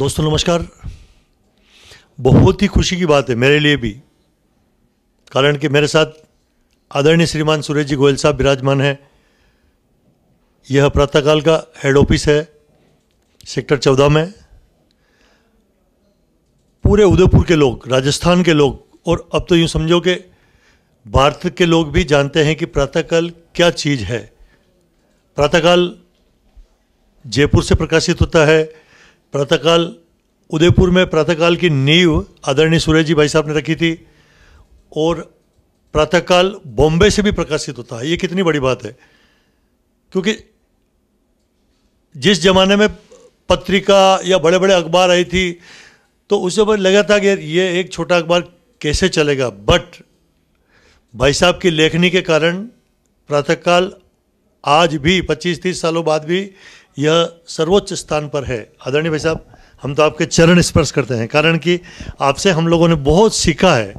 दोस्तों नमस्कार बहुत ही खुशी की बात है मेरे लिए भी कारण कि मेरे साथ आदरणीय श्रीमान सूरज जी गोयल साहब विराजमान हैं यह प्रातःकाल का हेड ऑफिस है सेक्टर चौदह में पूरे उदयपुर के लोग राजस्थान के लोग और अब तो यूँ समझो कि भारत के लोग भी जानते हैं कि प्रातःकाल क्या चीज़ है प्रातःकाल जयपुर से प्रकाशित होता है प्रातःकाल उदयपुर में प्रातःकाल की नींव आदरणीय सूर्य जी भाई साहब ने रखी थी और प्रातःकाल बॉम्बे से भी प्रकाशित होता है ये कितनी बड़ी बात है क्योंकि जिस ज़माने में पत्रिका या बड़े बड़े अखबार आई थी तो उस समय लगा था कि ये एक छोटा अखबार कैसे चलेगा बट भाई साहब की लेखनी के कारण प्रातःकाल आज भी 25-30 सालों बाद भी यह सर्वोच्च स्थान पर है आदरणीय भाई साहब हम तो आपके चरण स्पर्श करते हैं कारण कि आपसे हम लोगों ने बहुत सीखा है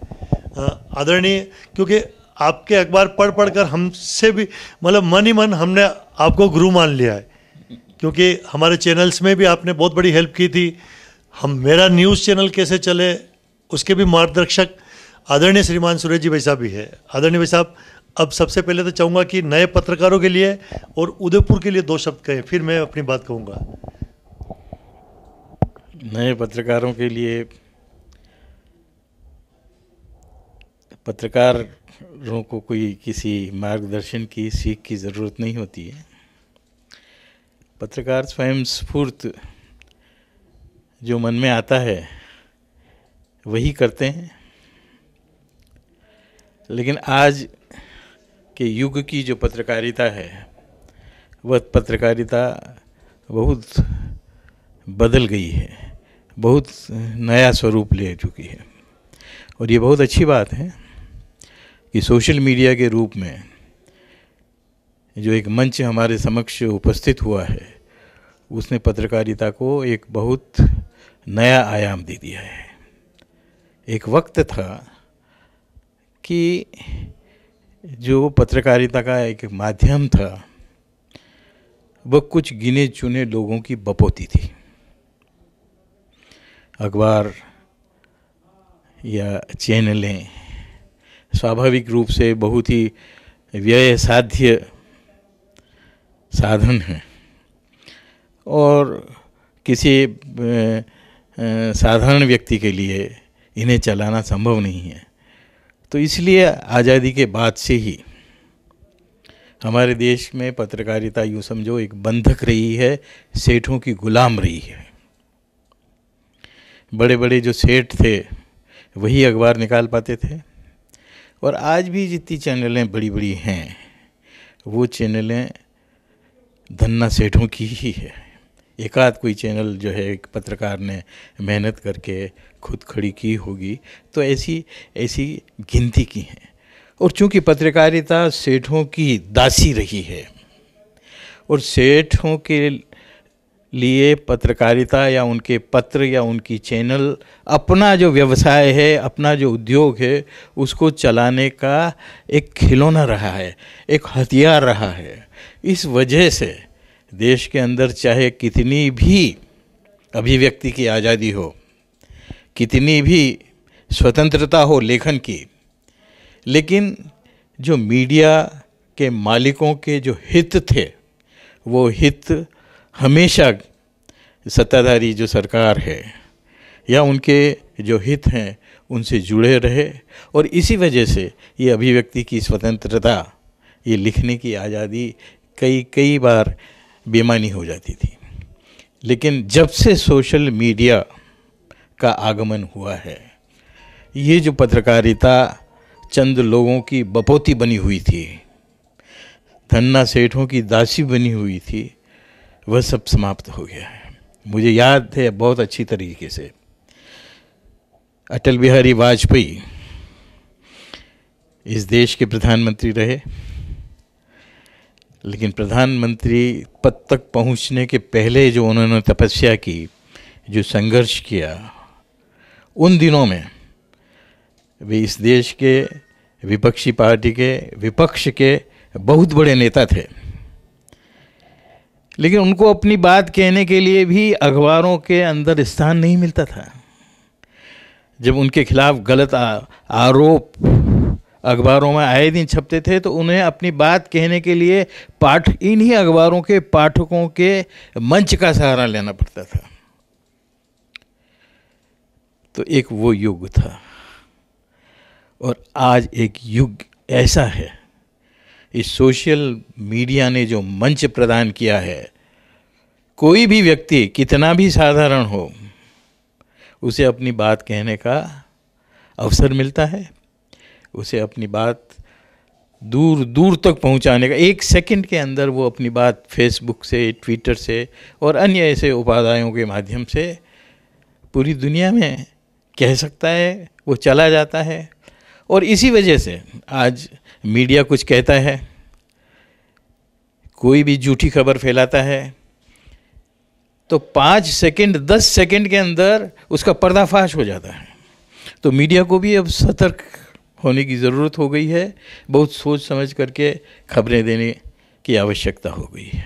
आदरणीय क्योंकि आपके अखबार पढ़ पढ़ कर हमसे भी मतलब मन ही मन हमने आपको गुरु मान लिया है क्योंकि हमारे चैनल्स में भी आपने बहुत बड़ी हेल्प की थी हम मेरा न्यूज़ चैनल कैसे चले उसके भी मार्गदर्शक आदरणीय श्रीमान सुरेश जी भाई साहब भी है आदरणीय भाई साहब अब सबसे पहले तो चाहूँगा कि नए पत्रकारों के लिए और उदयपुर के लिए दो शब्द कहें फिर मैं अपनी बात कहूँगा नए पत्रकारों के लिए पत्रकारों को कोई किसी मार्गदर्शन की सीख की ज़रूरत नहीं होती है पत्रकार स्वयं स्फूर्त जो मन में आता है वही करते हैं लेकिन आज के युग की जो पत्रकारिता है वह पत्रकारिता बहुत बदल गई है बहुत नया स्वरूप ले चुकी है और ये बहुत अच्छी बात है कि सोशल मीडिया के रूप में जो एक मंच हमारे समक्ष उपस्थित हुआ है उसने पत्रकारिता को एक बहुत नया आयाम दे दिया है एक वक्त था कि जो पत्रकारिता का एक माध्यम था वह कुछ गिने चुने लोगों की बपोती थी अखबार या चैनलें स्वाभाविक रूप से बहुत ही व्यय साध्य साधन हैं और किसी साधारण व्यक्ति के लिए इन्हें चलाना संभव नहीं है तो इसलिए आज़ादी के बाद से ही हमारे देश में पत्रकारिता यूँ समझो एक बंधक रही है सेठों की गुलाम रही है बड़े बड़े जो सेठ थे वही अखबार निकाल पाते थे और आज भी जितनी चैनलें बड़ी बड़ी हैं वो चैनलें धन्ना सेठों की ही है एकाध कोई चैनल जो है एक पत्रकार ने मेहनत करके खुद खड़ी की होगी तो ऐसी ऐसी गिनती की हैं और चूंकि पत्रकारिता सेठों की दासी रही है और सेठों के लिए पत्रकारिता या उनके पत्र या उनकी चैनल अपना जो व्यवसाय है अपना जो उद्योग है उसको चलाने का एक खिलौना रहा है एक हथियार रहा है इस वजह से देश के अंदर चाहे कितनी भी अभिव्यक्ति की आज़ादी हो कितनी भी स्वतंत्रता हो लेखन की लेकिन जो मीडिया के मालिकों के जो हित थे वो हित हमेशा सत्ताधारी जो सरकार है या उनके जो हित हैं उनसे जुड़े रहे और इसी वजह से ये अभिव्यक्ति की स्वतंत्रता ये लिखने की आज़ादी कई कई बार बेमानी हो जाती थी लेकिन जब से सोशल मीडिया का आगमन हुआ है ये जो पत्रकारिता चंद लोगों की बपोती बनी हुई थी धन्ना सेठों की दासी बनी हुई थी वह सब समाप्त हो गया है मुझे याद है बहुत अच्छी तरीके से अटल बिहारी वाजपेयी इस देश के प्रधानमंत्री रहे लेकिन प्रधानमंत्री पद तक पहुंचने के पहले जो उन्होंने तपस्या की जो संघर्ष किया उन दिनों में वे इस देश के विपक्षी पार्टी के विपक्ष के बहुत बड़े नेता थे लेकिन उनको अपनी बात कहने के लिए भी अखबारों के अंदर स्थान नहीं मिलता था जब उनके खिलाफ गलत आरोप अखबारों में आए दिन छपते थे तो उन्हें अपनी बात कहने के लिए पाठ इन्हीं अखबारों के पाठकों के मंच का सहारा लेना पड़ता था तो एक वो युग था और आज एक युग ऐसा है इस सोशल मीडिया ने जो मंच प्रदान किया है कोई भी व्यक्ति कितना भी साधारण हो उसे अपनी बात कहने का अवसर मिलता है उसे अपनी बात दूर दूर तक पहुंचाने का एक सेकंड के अंदर वो अपनी बात फेसबुक से ट्विटर से और अन्य ऐसे उपादायों के माध्यम से पूरी दुनिया में कह सकता है वो चला जाता है और इसी वजह से आज मीडिया कुछ कहता है कोई भी झूठी खबर फैलाता है तो पाँच सेकंड दस सेकंड के अंदर उसका पर्दाफाश हो जाता है तो मीडिया को भी अब सतर्क होने की ज़रूरत हो गई है बहुत सोच समझ करके खबरें देने की आवश्यकता हो गई है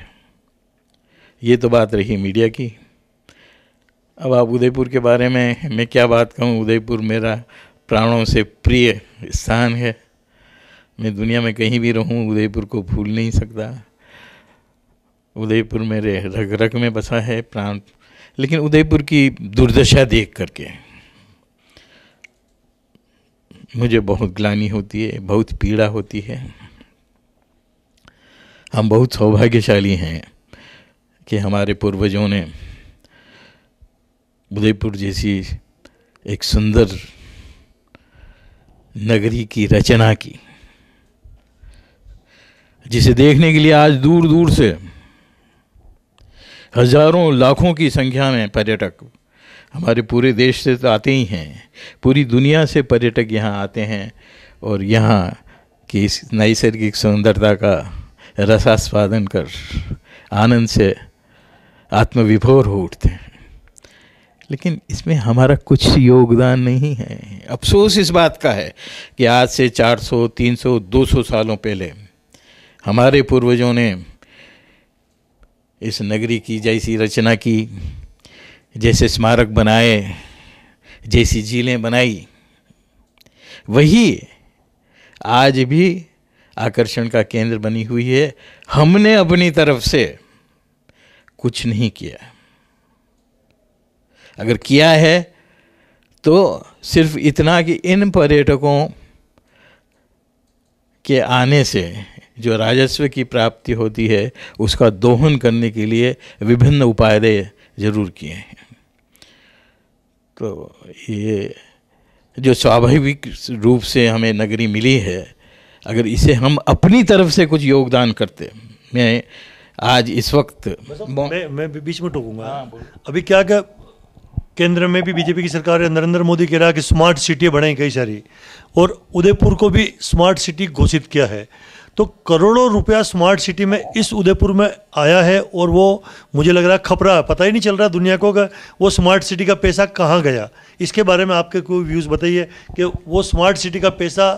ये तो बात रही मीडिया की अब आप उदयपुर के बारे में मैं क्या बात कहूँ उदयपुर मेरा प्राणों से प्रिय स्थान है मैं दुनिया में कहीं भी रहूँ उदयपुर को भूल नहीं सकता उदयपुर मेरे रग रग में बसा है प्राण लेकिन उदयपुर की दुर्दशा देख करके मुझे बहुत ग्लानी होती है बहुत पीड़ा होती है हम बहुत सौभाग्यशाली हैं कि हमारे पूर्वजों ने उदयपुर जैसी एक सुंदर नगरी की रचना की जिसे देखने के लिए आज दूर दूर से हजारों लाखों की संख्या में पर्यटक हमारे पूरे देश से तो आते ही हैं पूरी दुनिया से पर्यटक यहाँ आते हैं और यहाँ की इस नैसर्गिक सुंदरता का रसास्वादन कर आनंद से आत्मविभोर हो उठते हैं लेकिन इसमें हमारा कुछ योगदान नहीं है अफसोस इस बात का है कि आज से 400, 300, 200 सालों पहले हमारे पूर्वजों ने इस नगरी की जैसी रचना की जैसे स्मारक बनाए जैसी झीलें बनाई वही आज भी आकर्षण का केंद्र बनी हुई है हमने अपनी तरफ से कुछ नहीं किया अगर किया है तो सिर्फ इतना कि इन पर्यटकों के आने से जो राजस्व की प्राप्ति होती है उसका दोहन करने के लिए विभिन्न उपाय ज़रूर किए हैं तो ये जो स्वाभाविक रूप से हमें नगरी मिली है अगर इसे हम अपनी तरफ से कुछ योगदान करते मैं आज इस वक्त मैं मैं बीच में टोकूंगा हाँ, अभी क्या क्या केंद्र में भी बीजेपी की सरकार है नरेंद्र मोदी कह रहा है कि स्मार्ट सिटी बनाई कई सारी और उदयपुर को भी स्मार्ट सिटी घोषित किया है तो करोड़ों रुपया स्मार्ट सिटी में इस उदयपुर में आया है और वो मुझे लग रहा है खपरा है पता ही नहीं चल रहा दुनिया को का वो स्मार्ट सिटी का पैसा कहाँ गया इसके बारे में आपके कोई व्यूज़ बताइए कि वो स्मार्ट सिटी का पैसा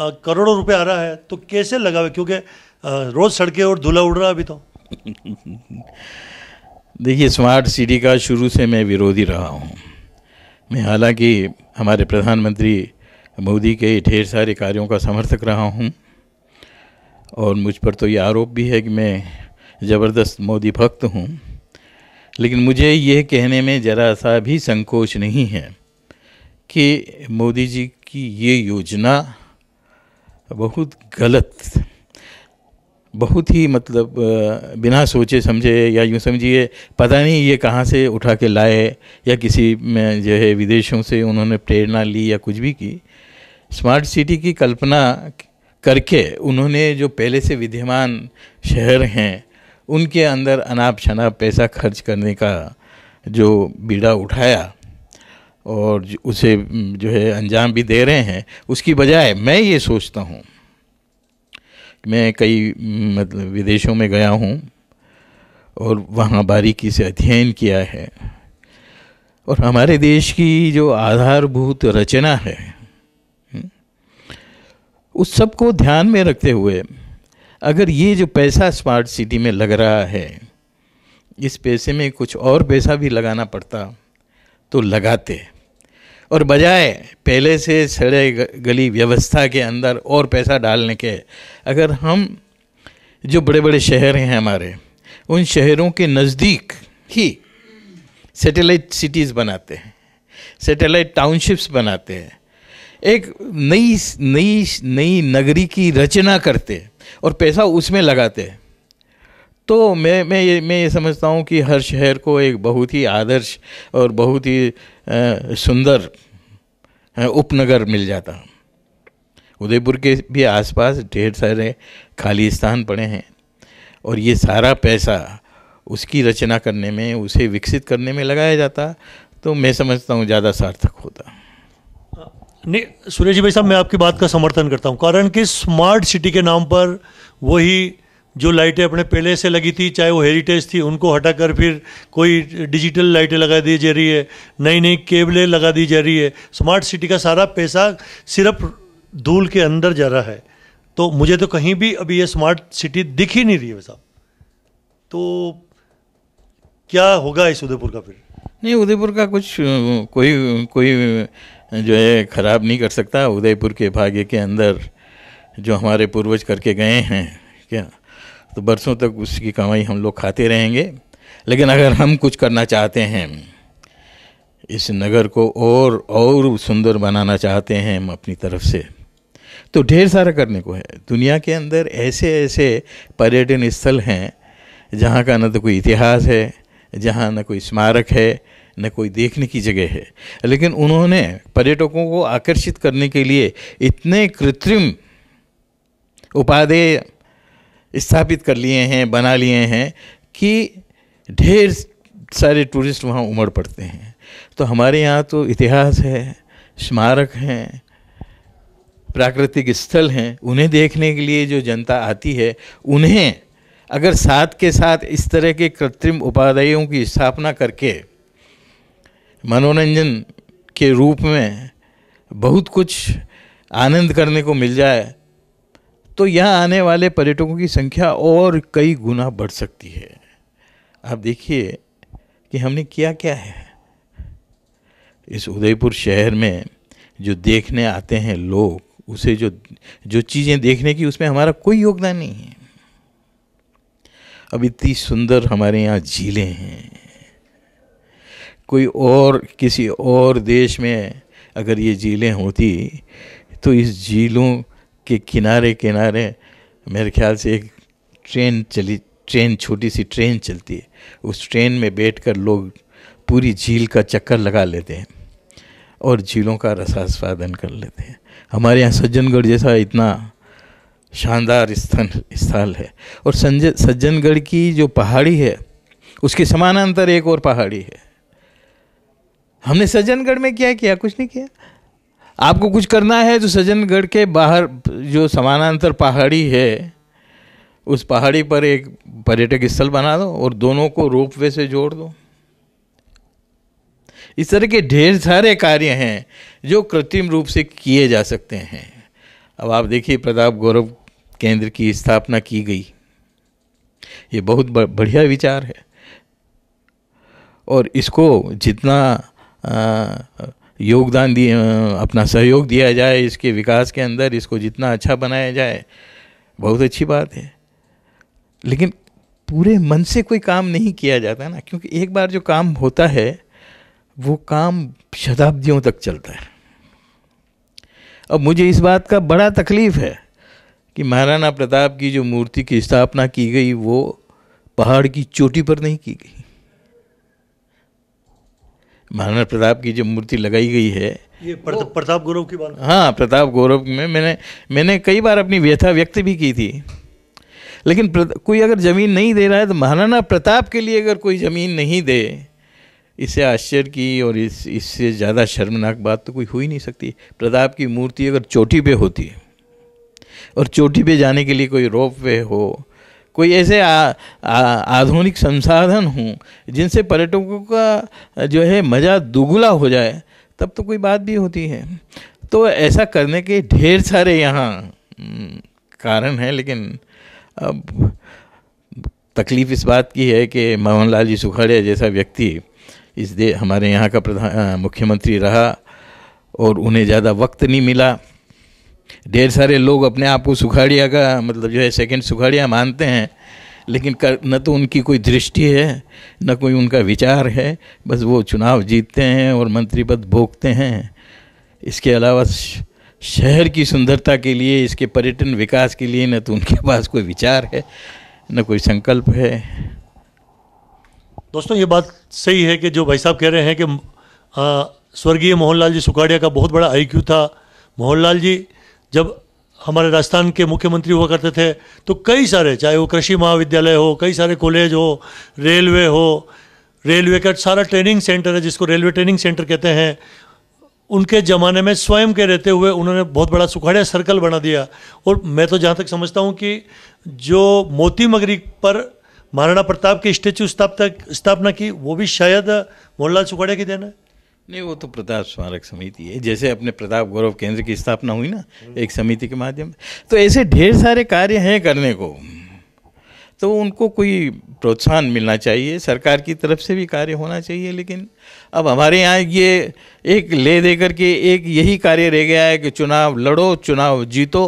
करोड़ों रुपये आ रहा है तो कैसे लगावे क्योंकि रोज़ सड़कें और धुला उड़ रहा अभी तो देखिए स्मार्ट सिटी का शुरू से मैं विरोधी रहा हूँ मैं हालांकि हमारे प्रधानमंत्री मोदी के ढेर सारे कार्यों का समर्थक रहा हूँ और मुझ पर तो ये आरोप भी है कि मैं ज़बरदस्त मोदी भक्त हूँ लेकिन मुझे ये कहने में ज़रा सा भी संकोच नहीं है कि मोदी जी की ये योजना बहुत गलत बहुत ही मतलब बिना सोचे समझे या यूँ समझिए पता नहीं ये कहाँ से उठा के लाए या किसी में जो है विदेशों से उन्होंने प्रेरणा ली या कुछ भी की स्मार्ट सिटी की कल्पना करके उन्होंने जो पहले से विद्यमान शहर हैं उनके अंदर अनाप शनाप पैसा खर्च करने का जो बीड़ा उठाया और उसे जो है अंजाम भी दे रहे हैं उसकी बजाय मैं ये सोचता हूँ मैं कई मतलब विदेशों में गया हूँ और वहाँ बारीकी से अध्ययन किया है और हमारे देश की जो आधारभूत रचना है उस सब को ध्यान में रखते हुए अगर ये जो पैसा स्मार्ट सिटी में लग रहा है इस पैसे में कुछ और पैसा भी लगाना पड़ता तो लगाते और बजाय पहले से सड़े गली व्यवस्था के अंदर और पैसा डालने के अगर हम जो बड़े बड़े शहर हैं हमारे उन शहरों के नज़दीक ही सैटेलाइट सिटीज़ बनाते हैं सैटेलाइट टाउनशिप्स बनाते हैं एक नई नई नई नगरी की रचना करते और पैसा उसमें लगाते तो मैं मैं ये मैं ये समझता हूँ कि हर शहर को एक बहुत ही आदर्श और बहुत ही सुंदर उपनगर मिल जाता उदयपुर के भी आसपास ढेर सारे खाली स्थान पड़े हैं और ये सारा पैसा उसकी रचना करने में उसे विकसित करने में लगाया जाता तो मैं समझता हूँ ज़्यादा सार्थक होता नहीं सुरेश जी भाई साहब मैं आपकी बात का समर्थन करता हूँ कारण कि स्मार्ट सिटी के नाम पर वही जो लाइटें अपने पहले से लगी थी चाहे वो हेरिटेज थी उनको हटाकर फिर कोई डिजिटल लाइटें लगा दी जा रही है नई नई केबलें लगा दी जा रही है स्मार्ट सिटी का सारा पैसा सिर्फ धूल के अंदर जा रहा है तो मुझे तो कहीं भी अभी ये स्मार्ट सिटी दिख ही नहीं रही है साहब तो क्या होगा इस उदयपुर का फिर नहीं उदयपुर का कुछ कोई कोई जो है ख़राब नहीं कर सकता उदयपुर के भाग्य के अंदर जो हमारे पूर्वज करके गए हैं क्या तो बरसों तक उसकी कमाई हम लोग खाते रहेंगे लेकिन अगर हम कुछ करना चाहते हैं इस नगर को और और सुंदर बनाना चाहते हैं हम अपनी तरफ से तो ढेर सारा करने को है दुनिया के अंदर ऐसे ऐसे पर्यटन स्थल हैं जहाँ का न तो कोई इतिहास है जहाँ न कोई स्मारक है न कोई देखने की जगह है लेकिन उन्होंने पर्यटकों को आकर्षित करने के लिए इतने कृत्रिम उपाधेय स्थापित कर लिए हैं बना लिए हैं कि ढेर सारे टूरिस्ट वहाँ उमड़ पड़ते हैं तो हमारे यहाँ तो इतिहास है स्मारक हैं प्राकृतिक स्थल हैं उन्हें देखने के लिए जो जनता आती है उन्हें अगर साथ के साथ इस तरह के कृत्रिम उपाधियों की स्थापना करके मनोरंजन के रूप में बहुत कुछ आनंद करने को मिल जाए तो यहाँ आने वाले पर्यटकों की संख्या और कई गुना बढ़ सकती है आप देखिए कि हमने किया क्या है इस उदयपुर शहर में जो देखने आते हैं लोग उसे जो जो चीज़ें देखने की उसमें हमारा कोई योगदान नहीं है अब इतनी सुंदर हमारे यहाँ झीलें हैं कोई और किसी और देश में अगर ये झीलें होती तो इस झीलों के किनारे किनारे मेरे ख्याल से एक ट्रेन चली ट्रेन छोटी सी ट्रेन चलती है उस ट्रेन में बैठकर लोग पूरी झील का चक्कर लगा लेते हैं और झीलों का रसास्वादन कर लेते हैं हमारे यहाँ सज्जनगढ़ जैसा इतना शानदार स्थल स्थल है और संज सज्जनगढ़ की जो पहाड़ी है उसके समानांतर एक और पहाड़ी है हमने सज्जनगढ़ में क्या किया कुछ नहीं किया आपको कुछ करना है तो सज्जनगढ़ के बाहर जो समानांतर पहाड़ी है उस पहाड़ी पर एक पर्यटक स्थल बना दो और दोनों को रोप वे से जोड़ दो इस तरह के ढेर सारे कार्य हैं जो कृत्रिम रूप से किए जा सकते हैं अब आप देखिए प्रताप गौरव केंद्र की स्थापना की गई ये बहुत बढ़िया विचार है और इसको जितना योगदान दिए अपना सहयोग दिया जाए इसके विकास के अंदर इसको जितना अच्छा बनाया जाए बहुत अच्छी बात है लेकिन पूरे मन से कोई काम नहीं किया जाता ना क्योंकि एक बार जो काम होता है वो काम शताब्दियों तक चलता है अब मुझे इस बात का बड़ा तकलीफ है कि महाराणा प्रताप की जो मूर्ति की स्थापना की गई वो पहाड़ की चोटी पर नहीं की गई महाराणा प्रताप की जो मूर्ति लगाई गई है ये प्रताप गौरव की बात हाँ प्रताप गौरव में मैंने मैंने कई बार अपनी व्यथा व्यक्त भी की थी लेकिन कोई अगर ज़मीन नहीं दे रहा है तो महाराणा प्रताप के लिए अगर कोई ज़मीन नहीं दे इससे आश्चर्य की और इस इससे ज़्यादा शर्मनाक बात तो कोई हो ही नहीं सकती प्रताप की मूर्ति अगर चोटी पे होती और चोटी पे जाने के लिए कोई रोप वे हो कोई ऐसे आधुनिक संसाधन हों जिनसे पर्यटकों का जो है मज़ा दुगुला हो जाए तब तो कोई बात भी होती है तो ऐसा करने के ढेर सारे यहाँ हम्म, कारण हैं लेकिन अब तकलीफ़ इस बात की है कि मोहन लाल जी सुखाड़िया जैसा व्यक्ति इस दे हमारे यहाँ का प्रधान मुख्यमंत्री रहा और उन्हें ज़्यादा वक्त नहीं मिला ढेर सारे लोग अपने आप को सुखाड़िया का मतलब जो है सेकंड सुखाड़िया मानते हैं लेकिन कर न तो उनकी कोई दृष्टि है न कोई उनका विचार है बस वो चुनाव जीतते हैं और मंत्री पद भोगते हैं इसके अलावा शहर की सुंदरता के लिए इसके पर्यटन विकास के लिए न तो उनके पास कोई विचार है न कोई संकल्प है दोस्तों ये बात सही है कि जो भाई साहब कह रहे हैं कि स्वर्गीय मोहनलाल जी सुखाड़िया का बहुत बड़ा आई था मोहनलाल जी जब हमारे राजस्थान के मुख्यमंत्री हुआ करते थे तो कई सारे चाहे वो कृषि महाविद्यालय हो कई सारे कॉलेज हो रेलवे हो रेलवे का सारा ट्रेनिंग सेंटर है जिसको रेलवे ट्रेनिंग सेंटर कहते हैं उनके ज़माने में स्वयं के रहते हुए उन्होंने बहुत बड़ा सुखाड़िया सर्कल बना दिया और मैं तो जहाँ तक समझता हूँ कि जो मोती मगरी पर महाराणा प्रताप की स्टेचू स्थापना स्थापना की वो भी शायद मोहनलाल सुखाड़िया की देना है नहीं वो तो प्रताप स्मारक समिति है जैसे अपने प्रताप गौरव केंद्र की स्थापना हुई ना एक समिति के माध्यम तो ऐसे ढेर सारे कार्य हैं करने को तो उनको कोई प्रोत्साहन मिलना चाहिए सरकार की तरफ से भी कार्य होना चाहिए लेकिन अब हमारे यहाँ ये एक ले दे करके एक यही कार्य रह गया है कि चुनाव लड़ो चुनाव जीतो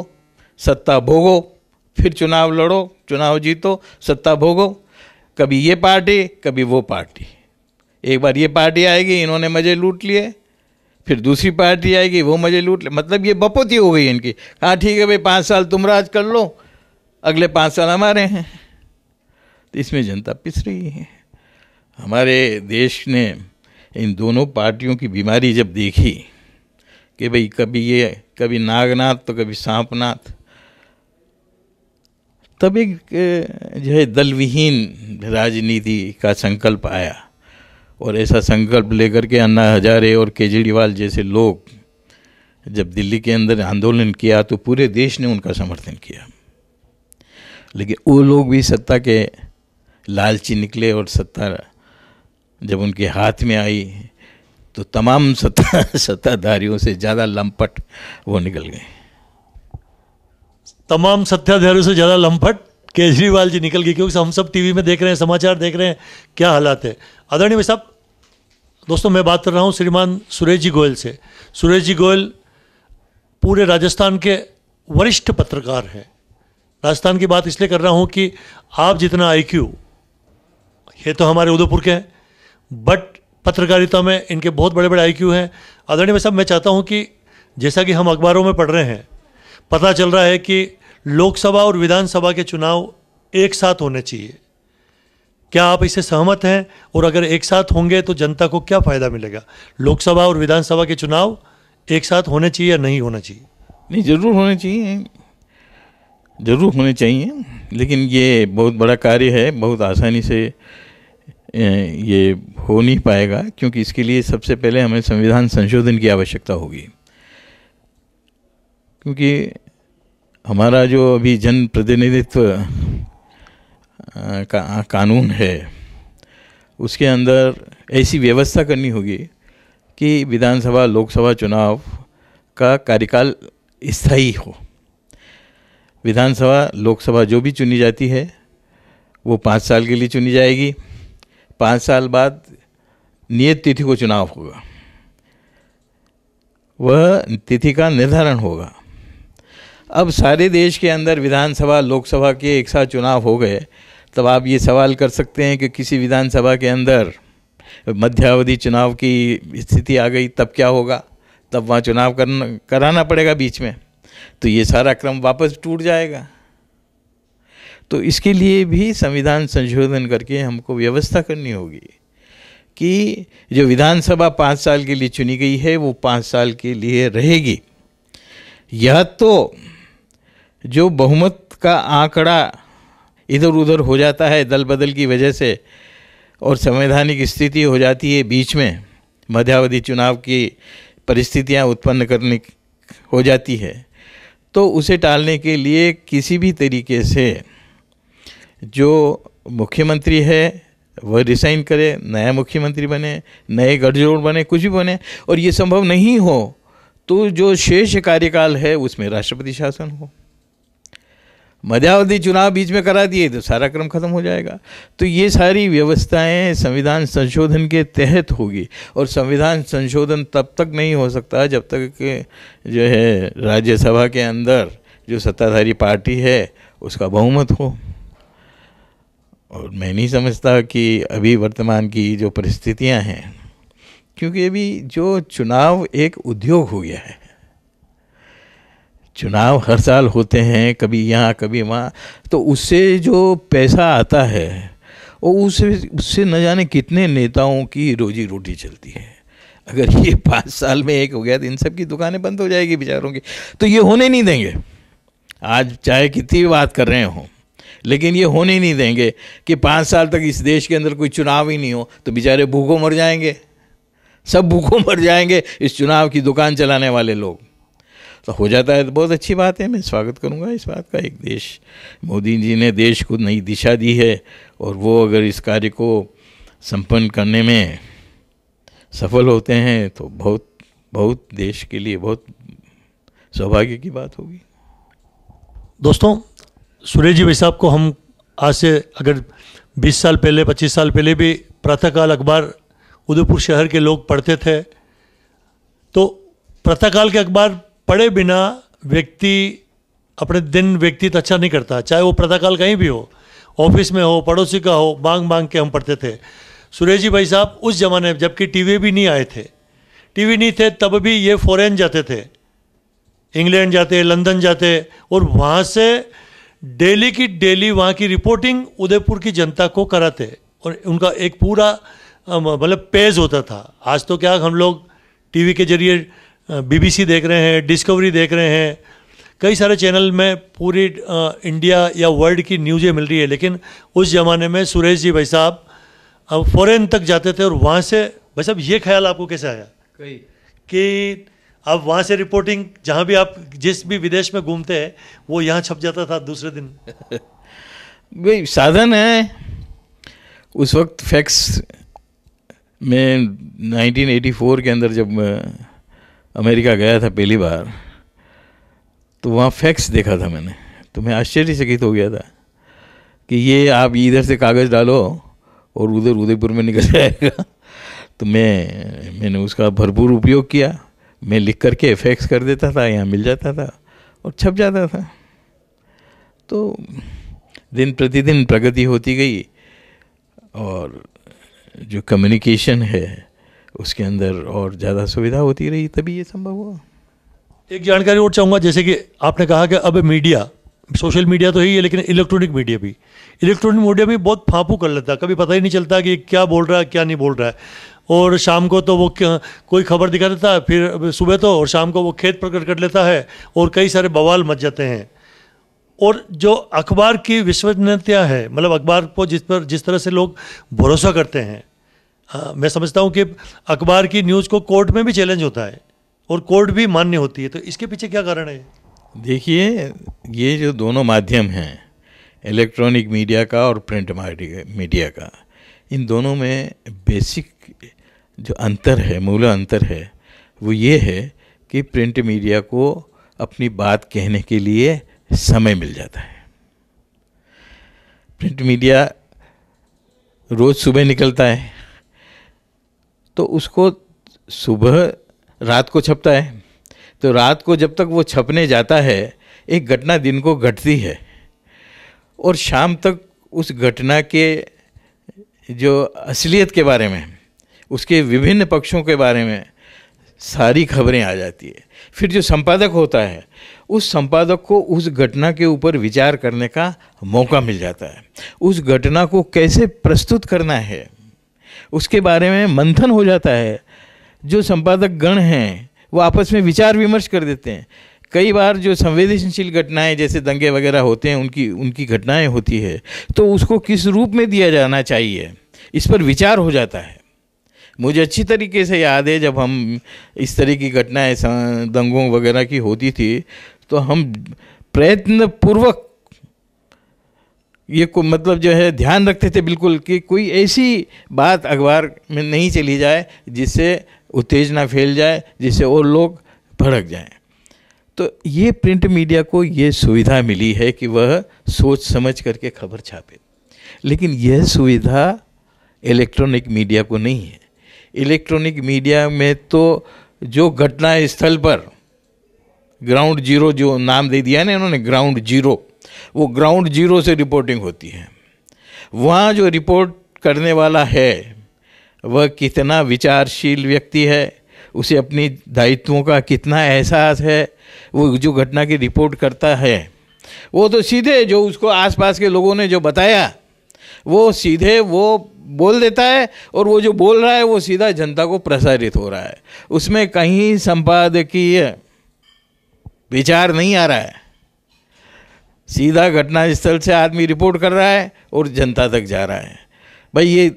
सत्ता भोगो फिर चुनाव लड़ो चुनाव जीतो सत्ता भोगो कभी ये पार्टी कभी वो पार्टी एक बार ये पार्टी आएगी इन्होंने मज़े लूट लिए फिर दूसरी पार्टी आएगी वो मज़े लूट ले मतलब ये बपोती हो गई इनकी कहा ठीक है भाई पाँच साल तुम राज कर लो अगले पाँच साल हमारे हैं तो इसमें जनता पिस रही है हमारे देश ने इन दोनों पार्टियों की बीमारी जब देखी कि भाई कभी ये कभी नागनाथ तो कभी सांपनाथ तब एक जो है दलविहीन राजनीति का संकल्प आया और ऐसा संकल्प लेकर के अन्ना हजारे और केजरीवाल जैसे लोग जब दिल्ली के अंदर आंदोलन किया तो पूरे देश ने उनका समर्थन किया लेकिन वो लोग भी सत्ता के लालची निकले और सत्ता जब उनके हाथ में आई तो तमाम सत्ता सत्ताधारियों से ज़्यादा लंपट वो निकल गए तमाम सत्ताधारियों से ज़्यादा लंपट केजरीवाल जी निकल गए क्योंकि हम सब टीवी में देख रहे हैं समाचार देख रहे हैं क्या हालात है आदरणीय भाई साहब दोस्तों मैं बात कर रहा हूँ श्रीमान सुरेश जी गोयल से सुरेश जी गोयल पूरे राजस्थान के वरिष्ठ पत्रकार हैं राजस्थान की बात इसलिए कर रहा हूँ कि आप जितना क्यू ये तो हमारे उदयपुर के हैं बट पत्रकारिता में इनके बहुत बड़े बड़े क्यू हैं आदरणीय साहब मैं चाहता हूँ कि जैसा कि हम अखबारों में पढ़ रहे हैं पता चल रहा है कि लोकसभा और विधानसभा के चुनाव एक साथ होने चाहिए क्या आप इससे सहमत हैं और अगर एक साथ होंगे तो जनता को क्या फ़ायदा मिलेगा लोकसभा और विधानसभा के चुनाव एक साथ होने चाहिए या नहीं होना चाहिए नहीं ज़रूर होने चाहिए ज़रूर होने चाहिए लेकिन ये बहुत बड़ा कार्य है बहुत आसानी से ये हो नहीं पाएगा क्योंकि इसके लिए सबसे पहले हमें संविधान संशोधन की आवश्यकता होगी क्योंकि हमारा जो अभी जन प्रतिनिधित्व का कानून है उसके अंदर ऐसी व्यवस्था करनी होगी कि विधानसभा लोकसभा चुनाव का कार्यकाल स्थायी हो विधानसभा लोकसभा जो भी चुनी जाती है वो पाँच साल के लिए चुनी जाएगी पाँच साल बाद नियत तिथि को चुनाव होगा वह तिथि का निर्धारण होगा अब सारे देश के अंदर विधानसभा लोकसभा के एक साथ चुनाव हो गए तब आप ये सवाल कर सकते हैं कि किसी विधानसभा के अंदर मध्यावधि चुनाव की स्थिति आ गई तब क्या होगा तब वहाँ चुनाव करना कराना पड़ेगा बीच में तो ये सारा क्रम वापस टूट जाएगा तो इसके लिए भी संविधान संशोधन करके हमको व्यवस्था करनी होगी कि जो विधानसभा पाँच साल के लिए चुनी गई है वो पाँच साल के लिए रहेगी यह तो जो बहुमत का आंकड़ा इधर उधर हो जाता है दल बदल की वजह से और संवैधानिक स्थिति हो जाती है बीच में मध्यावधि चुनाव की परिस्थितियां उत्पन्न करने हो जाती है तो उसे टालने के लिए किसी भी तरीके से जो मुख्यमंत्री है वह रिसाइन करे नया मुख्यमंत्री बने नए गठजोड़ बने कुछ भी बने और ये संभव नहीं हो तो जो शेष कार्यकाल है उसमें राष्ट्रपति शासन हो मध्यावधि चुनाव बीच में करा दिए तो सारा क्रम खत्म हो जाएगा तो ये सारी व्यवस्थाएं संविधान संशोधन के तहत होगी और संविधान संशोधन तब तक नहीं हो सकता जब तक कि जो है राज्यसभा के अंदर जो सत्ताधारी पार्टी है उसका बहुमत हो और मैं नहीं समझता कि अभी वर्तमान की जो परिस्थितियां हैं क्योंकि अभी जो चुनाव एक उद्योग हो गया है चुनाव हर साल होते हैं कभी यहाँ कभी वहाँ तो उससे जो पैसा आता है वो उससे उससे न जाने कितने नेताओं की रोजी रोटी चलती है अगर ये पाँच साल में एक हो गया तो इन सब की दुकानें बंद हो जाएगी बेचारों की तो ये होने नहीं देंगे आज चाहे कितनी बात कर रहे हों लेकिन ये होने नहीं देंगे कि पाँच साल तक इस देश के अंदर कोई चुनाव ही नहीं हो तो बेचारे भूखों मर जाएंगे सब भूखों मर जाएंगे इस चुनाव की दुकान चलाने वाले लोग तो हो जाता है तो बहुत अच्छी बात है मैं स्वागत करूंगा इस बात का एक देश मोदी जी ने देश को नई दिशा दी है और वो अगर इस कार्य को संपन्न करने में सफल होते हैं तो बहुत बहुत देश के लिए बहुत सौभाग्य की बात होगी दोस्तों सुरेश जी भाई साहब को हम आज से अगर 20 साल पहले 25 साल पहले भी प्रातःकाल अखबार उदयपुर शहर के लोग पढ़ते थे तो प्रातःकाल के अखबार पढ़े बिना व्यक्ति अपने दिन व्यक्तित्व तो अच्छा नहीं करता चाहे वो प्रातःकाल कहीं भी हो ऑफिस में हो पड़ोसी का हो मांग मांग के हम पढ़ते थे सुरेश जी भाई साहब उस ज़माने में जबकि टीवी भी नहीं आए थे टीवी नहीं थे तब भी ये फॉरेन जाते थे इंग्लैंड जाते लंदन जाते और वहाँ से डेली की डेली वहाँ की रिपोर्टिंग उदयपुर की जनता को कराते और उनका एक पूरा मतलब पेज होता था आज तो क्या हम लोग टीवी के जरिए बीबीसी देख रहे हैं डिस्कवरी देख रहे हैं कई सारे चैनल में पूरी इंडिया या वर्ल्ड की न्यूज़ें मिल रही है लेकिन उस ज़माने में सुरेश जी भाई साहब अब फॉरेन तक जाते थे और वहाँ से भाई साहब ये ख्याल आपको कैसे आया कई कि अब वहाँ से रिपोर्टिंग जहाँ भी आप जिस भी विदेश में घूमते हैं वो यहाँ छप जाता था दूसरे दिन भाई साधन है उस वक्त फैक्स में 1984 के अंदर जब अमेरिका गया था पहली बार तो वहाँ फैक्स देखा था मैंने तो मैं आश्चर्यचकित हो गया था कि ये आप इधर से कागज़ डालो और उधर उदयपुर में निकल जाएगा तो मैं मैंने उसका भरपूर उपयोग किया मैं लिख करके फैक्स कर देता था यहाँ मिल जाता था और छप जाता था तो दिन प्रतिदिन प्रगति होती गई और जो कम्युनिकेशन है उसके अंदर और ज़्यादा सुविधा होती रही तभी ये संभव हुआ एक जानकारी और चाहूँगा जैसे कि आपने कहा कि अब मीडिया सोशल मीडिया तो ही है लेकिन इलेक्ट्रॉनिक मीडिया भी इलेक्ट्रॉनिक मीडिया भी बहुत फापू कर लेता है कभी पता ही नहीं चलता कि क्या बोल रहा है क्या नहीं बोल रहा है और शाम को तो वो कोई खबर दिखा देता है फिर सुबह तो और शाम को वो खेत प्रकट कर लेता है और कई सारे बवाल मच जाते हैं और जो अखबार की विश्वसनीयता है मतलब अखबार को जिस पर जिस तरह से लोग भरोसा करते हैं आ, हाँ, मैं समझता हूँ कि अखबार की न्यूज़ को कोर्ट में भी चैलेंज होता है और कोर्ट भी मान्य होती है तो इसके पीछे क्या कारण है देखिए ये जो दोनों माध्यम हैं इलेक्ट्रॉनिक मीडिया का और प्रिंट मीडिया का इन दोनों में बेसिक जो अंतर है मूल अंतर है वो ये है कि प्रिंट मीडिया को अपनी बात कहने के लिए समय मिल जाता है प्रिंट मीडिया रोज़ सुबह निकलता है तो उसको सुबह रात को छपता है तो रात को जब तक वो छपने जाता है एक घटना दिन को घटती है और शाम तक उस घटना के जो असलियत के बारे में उसके विभिन्न पक्षों के बारे में सारी खबरें आ जाती है फिर जो संपादक होता है उस संपादक को उस घटना के ऊपर विचार करने का मौका मिल जाता है उस घटना को कैसे प्रस्तुत करना है उसके बारे में मंथन हो जाता है जो संपादक गण हैं वो आपस में विचार विमर्श कर देते हैं कई बार जो संवेदनशील घटनाएं जैसे दंगे वगैरह होते हैं उनकी उनकी घटनाएं होती है तो उसको किस रूप में दिया जाना चाहिए इस पर विचार हो जाता है मुझे अच्छी तरीके से याद है जब हम इस तरह की घटनाएं दंगों वगैरह की होती थी तो हम प्रयत्नपूर्वक ये को मतलब जो है ध्यान रखते थे बिल्कुल कि कोई ऐसी बात अखबार में नहीं चली जाए जिससे उत्तेजना फैल जाए जिससे और लोग भड़क जाएं तो ये प्रिंट मीडिया को ये सुविधा मिली है कि वह सोच समझ करके खबर छापे लेकिन यह सुविधा इलेक्ट्रॉनिक मीडिया को नहीं है इलेक्ट्रॉनिक मीडिया में तो जो घटना स्थल पर ग्राउंड जीरो जो नाम दे दिया ना इन्होंने ग्राउंड जीरो वो ग्राउंड जीरो से रिपोर्टिंग होती है वहाँ जो रिपोर्ट करने वाला है वह कितना विचारशील व्यक्ति है उसे अपनी दायित्वों का कितना एहसास है वो जो घटना की रिपोर्ट करता है वो तो सीधे जो उसको आसपास के लोगों ने जो बताया वो सीधे वो बोल देता है और वो जो बोल रहा है वो सीधा जनता को प्रसारित हो रहा है उसमें कहीं संपादकीय विचार नहीं आ रहा है सीधा घटनास्थल से आदमी रिपोर्ट कर रहा है और जनता तक जा रहा है भाई ये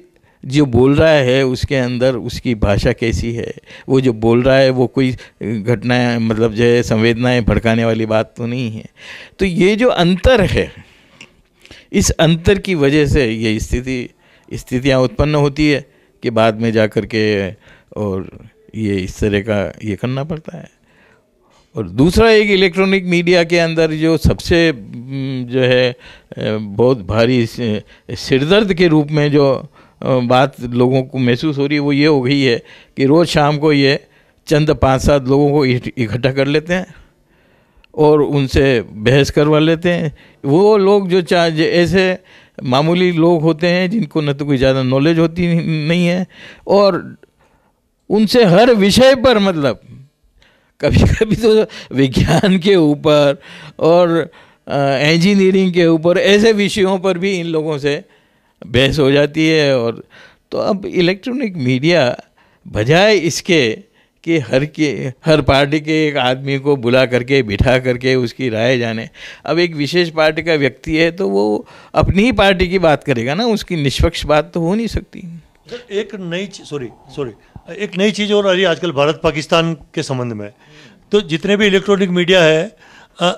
जो बोल रहा है उसके अंदर उसकी भाषा कैसी है वो जो बोल रहा है वो कोई घटनाएं मतलब जो है संवेदनाएँ भड़काने वाली बात तो नहीं है तो ये जो अंतर है इस अंतर की वजह से ये स्थिति स्थितियाँ उत्पन्न होती है कि बाद में जा कर के और ये इस तरह का ये करना पड़ता है और दूसरा एक इलेक्ट्रॉनिक मीडिया के अंदर जो सबसे जो है बहुत भारी सिरदर्द के रूप में जो बात लोगों को महसूस हो रही है वो ये हो गई है कि रोज़ शाम को ये चंद पाँच सात लोगों को इकट्ठा कर लेते हैं और उनसे बहस करवा लेते हैं वो लोग जो चाहे ऐसे मामूली लोग होते हैं जिनको न तो कोई ज़्यादा नॉलेज होती नहीं है और उनसे हर विषय पर मतलब कभी कभी तो विज्ञान के ऊपर और इंजीनियरिंग के ऊपर ऐसे विषयों पर भी इन लोगों से बहस हो जाती है और तो अब इलेक्ट्रॉनिक मीडिया बजाय इसके कि हर के हर पार्टी के एक आदमी को बुला करके बिठा करके उसकी राय जाने अब एक विशेष पार्टी का व्यक्ति है तो वो अपनी ही पार्टी की बात करेगा ना उसकी निष्पक्ष बात तो हो नहीं सकती एक नई सॉरी सॉरी एक नई चीज़ और आ रही है आजकल भारत पाकिस्तान के संबंध में तो जितने भी इलेक्ट्रॉनिक मीडिया है आ,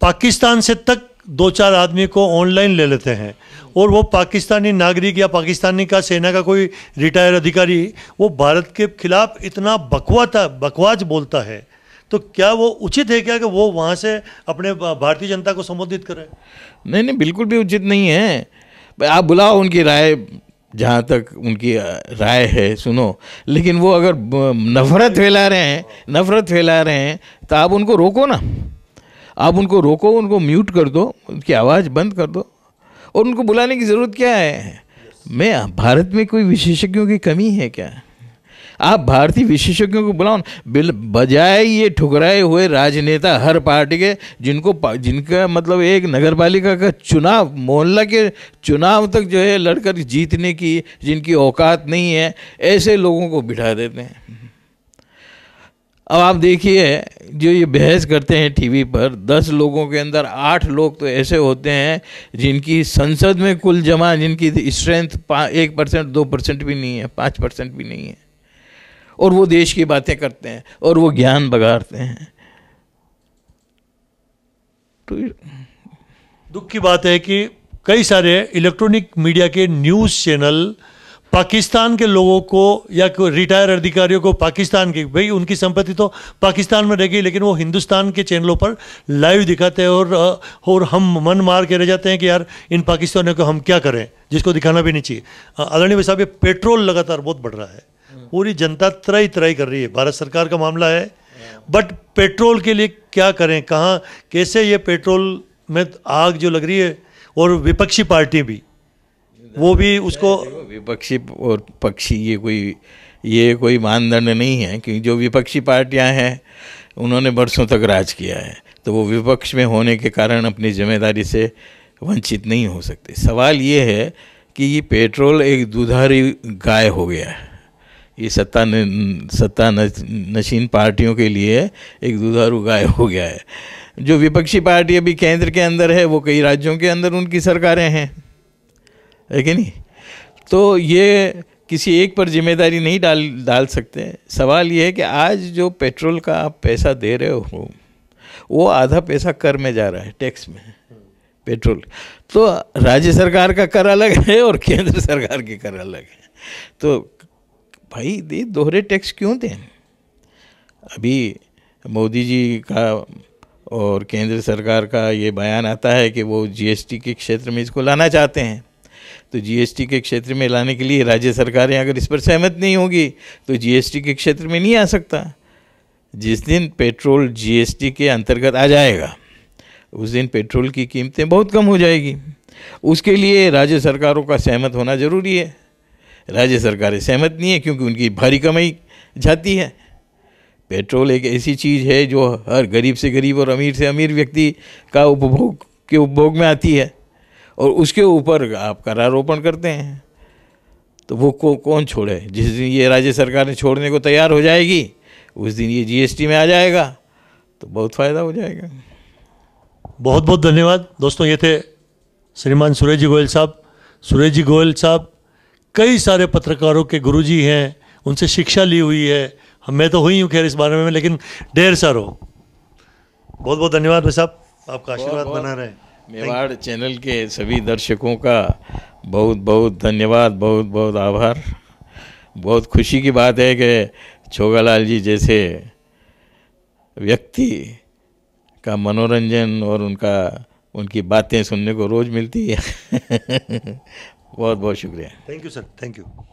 पाकिस्तान से तक दो चार आदमी को ऑनलाइन ले लेते हैं और वो पाकिस्तानी नागरिक या पाकिस्तानी का सेना का कोई रिटायर अधिकारी वो भारत के खिलाफ इतना बकवाता बकवाज बोलता है तो क्या वो उचित है क्या कि वो वहाँ से अपने भारतीय जनता को संबोधित करें नहीं नहीं बिल्कुल भी उचित नहीं है आप बुलाओ उनकी राय जहाँ तक उनकी राय है सुनो लेकिन वो अगर नफरत फैला रहे हैं नफरत फैला रहे हैं तो आप उनको रोको ना आप उनको रोको उनको म्यूट कर दो उनकी आवाज़ बंद कर दो और उनको बुलाने की ज़रूरत क्या है मैं भारत में कोई विशेषज्ञों की कमी है क्या आप भारतीय विशेषज्ञों को बुलाओ बिल बजाय ये ठुकराए हुए राजनेता हर पार्टी के जिनको जिनका मतलब एक नगर पालिका का चुनाव मोहल्ला के चुनाव तक जो है लड़कर जीतने की जिनकी औकात नहीं है ऐसे लोगों को बिठा देते हैं अब आप देखिए जो ये बहस करते हैं टीवी पर दस लोगों के अंदर आठ लोग तो ऐसे होते हैं जिनकी संसद में कुल जमा जिनकी स्ट्रेंथ एक परसेंट दो परसेंट भी नहीं है पाँच परसेंट भी नहीं है और वो देश की बातें करते हैं और वो ज्ञान बगाड़ते हैं तो दुख की बात है कि कई सारे इलेक्ट्रॉनिक मीडिया के न्यूज़ चैनल पाकिस्तान के लोगों को या रिटायर अधिकारियों को पाकिस्तान के भाई उनकी संपत्ति तो पाकिस्तान में रह गई लेकिन वो हिंदुस्तान के चैनलों पर लाइव दिखाते हैं और और हम मन मार के रह जाते हैं कि यार इन पाकिस्तानियों को हम क्या करें जिसको दिखाना भी नहीं चाहिए आदरणीय भाई साहब ये पेट्रोल लगातार बहुत बढ़ रहा है पूरी जनता तराई तराई कर रही है भारत सरकार का मामला है बट पेट्रोल के लिए क्या करें कहाँ कैसे ये पेट्रोल में आग जो लग रही है और विपक्षी पार्टी भी वो भी उसको विपक्षी और पक्षी ये कोई ये कोई मानदंड नहीं है क्योंकि जो विपक्षी पार्टियां हैं उन्होंने बरसों तक राज किया है तो वो विपक्ष में होने के कारण अपनी जिम्मेदारी से वंचित नहीं हो सकते सवाल ये है कि ये पेट्रोल एक दुधारी गाय हो गया है ये सत्ता न, सत्ता नशीन पार्टियों के लिए एक दुधारू गाय हो गया है जो विपक्षी पार्टी अभी केंद्र के अंदर है वो कई राज्यों के अंदर उनकी सरकारें हैं है कि नहीं तो ये किसी एक पर जिम्मेदारी नहीं डाल डाल सकते सवाल ये है कि आज जो पेट्रोल का आप पैसा दे रहे हो वो आधा पैसा कर में जा रहा है टैक्स में पेट्रोल तो राज्य सरकार का कर अलग है और केंद्र सरकार के कर अलग है तो भाई दे दोहरे टैक्स क्यों दें अभी मोदी जी का और केंद्र सरकार का ये बयान आता है कि वो जीएसटी के क्षेत्र में इसको लाना चाहते हैं तो जीएसटी के क्षेत्र में लाने के लिए राज्य सरकारें अगर इस पर सहमत नहीं होगी तो जीएसटी के क्षेत्र में नहीं आ सकता जिस दिन पेट्रोल जीएसटी के अंतर्गत आ जाएगा उस दिन पेट्रोल की कीमतें बहुत कम हो जाएगी उसके लिए राज्य सरकारों का सहमत होना ज़रूरी है राज्य सरकारें सहमत नहीं है क्योंकि उनकी भारी कमाई जाती है पेट्रोल एक ऐसी चीज़ है जो हर गरीब से गरीब और अमीर से अमीर व्यक्ति का उपभोग के उपभोग में आती है और उसके ऊपर आप करारोपण करते हैं तो वो को कौन छोड़े जिस दिन ये राज्य सरकार ने छोड़ने को तैयार हो जाएगी उस दिन ये जीएसटी में आ जाएगा तो बहुत फ़ायदा हो जाएगा बहुत बहुत धन्यवाद दोस्तों ये थे श्रीमान सूरज जी गोयल साहब सूरज जी गोयल साहब कई सारे पत्रकारों के गुरुजी हैं उनसे शिक्षा ली हुई है मैं तो हुई हूँ खैर इस बारे में लेकिन ढेर सारो बहुत बहुत धन्यवाद भाई साहब आपका आशीर्वाद बना रहे मेवाड़ चैनल के सभी दर्शकों का बहुत बहुत धन्यवाद बहुत बहुत आभार बहुत खुशी की बात है कि छोगालाल जी जैसे व्यक्ति का मनोरंजन और उनका उनकी बातें सुनने को रोज़ मिलती है बहुत बहुत शुक्रिया thank you sir thank you